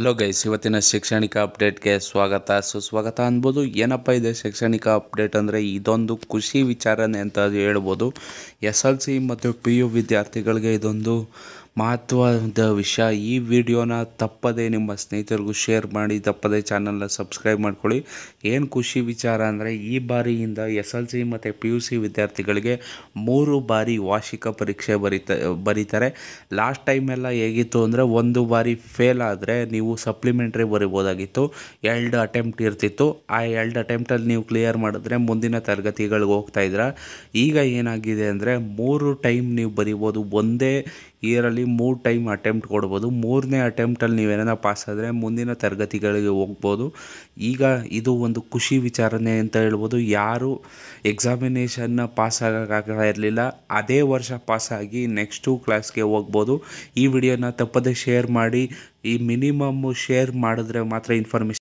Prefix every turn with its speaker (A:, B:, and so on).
A: hello guys ಇವತ್ತಿನ ಶೈಕ್ಷಣಿಕ ಅಪ್ಡೇಟ್ಗೆ ಸ್ವಾಗತ ಸುಸ್ವಾಗತ ಅನ್ಬೋದು ಏನಪ್ಪ ಇದೆ ಶೈಕ್ಷಣಿಕ ಅಪ್ಡೇಟ್ ಅಂದರೆ ಇದೊಂದು ಖುಷಿ ವಿಚಾರನೆ ಅಂತ ಹೇಳ್ಬೋದು ಎಸ್ ಎಲ್ ಸಿ ಮತ್ತು ಪಿ ಯು ವಿದ್ಯಾರ್ಥಿಗಳಿಗೆ ಇದೊಂದು ಮಹತ್ವದ ವಿಷಯ ಈ ವಿಡಿಯೋನ ತಪ್ಪದೇ ನಿಮ್ಮ ಸ್ನೇಹಿತರಿಗೂ ಶೇರ್ ಮಾಡಿ ತಪ್ಪದೇ ಚಾನಲ್ನ ಸಬ್ಸ್ಕ್ರೈಬ್ ಮಾಡ್ಕೊಳ್ಳಿ ಏನು ಖುಷಿ ವಿಚಾರ ಅಂದರೆ ಈ ಬಾರಿಯಿಂದ ಎಸ್ ಎಲ್ ಸಿ ಮತ್ತು ಪಿ ಯು ಸಿ ವಿದ್ಯಾರ್ಥಿಗಳಿಗೆ ಮೂರು ಬಾರಿ ವಾರ್ಷಿಕ ಪರೀಕ್ಷೆ ಬರೀತ ಬರೀತಾರೆ ಲಾಸ್ಟ್ ಟೈಮೆಲ್ಲ ಹೇಗಿತ್ತು ಅಂದರೆ ಒಂದು ಬಾರಿ ಫೇಲ್ ಆದರೆ ನೀವು ಸಪ್ಲಿಮೆಂಟ್ರಿ ಬರಿಬೋದಾಗಿತ್ತು ಎರಡು ಅಟೆಂಪ್ಟ್ ಇರ್ತಿತ್ತು ಆ ಎರಡು ಅಟೆಂಪ್ಟಲ್ಲಿ ನೀವು ಕ್ಲಿಯರ್ ಮಾಡಿದ್ರೆ ಮುಂದಿನ ತರಗತಿಗಳಿಗೆ ಹೋಗ್ತಾಯಿದ್ರ ಈಗ ಏನಾಗಿದೆ ಅಂದರೆ ಮೂರು ಟೈಮ್ ನೀವು ಬರಿಬೋದು ಒಂದೇ ಇಯರಲ್ಲಿ ಅಲ್ಲಿ ಮೂರು ಟೈಮ್ ಅಟೆಂಪ್ಟ್ ಕೊಡ್ಬೋದು ಮೂರನೇ ಅಟೆಂಪ್ಟಲ್ಲಿ ನೀವೇನ ಪಾಸ್ ಆದರೆ ಮುಂದಿನ ತರಗತಿಗಳಿಗೆ ಹೋಗ್ಬೋದು ಈಗ ಇದು ಒಂದು ಖುಷಿ ವಿಚಾರನೆ ಅಂತ ಹೇಳ್ಬೋದು ಯಾರು ಎಕ್ಸಾಮಿನೇಷನ್ನ ಪಾಸ್ ಆಗೋಕ್ಕಾಗ್ತಾ ಇರಲಿಲ್ಲ ಅದೇ ವರ್ಷ ಪಾಸಾಗಿ ನೆಕ್ಸ್ಟು ಕ್ಲಾಸ್ಗೆ ಹೋಗ್ಬೋದು ಈ ವಿಡಿಯೋನ ತಪ್ಪದೇ ಶೇರ್ ಮಾಡಿ ಈ ಮಿನಿಮಮ್ ಶೇರ್ ಮಾಡಿದ್ರೆ ಮಾತ್ರ ಇನ್ಫಾರ್ಮೇಷನ್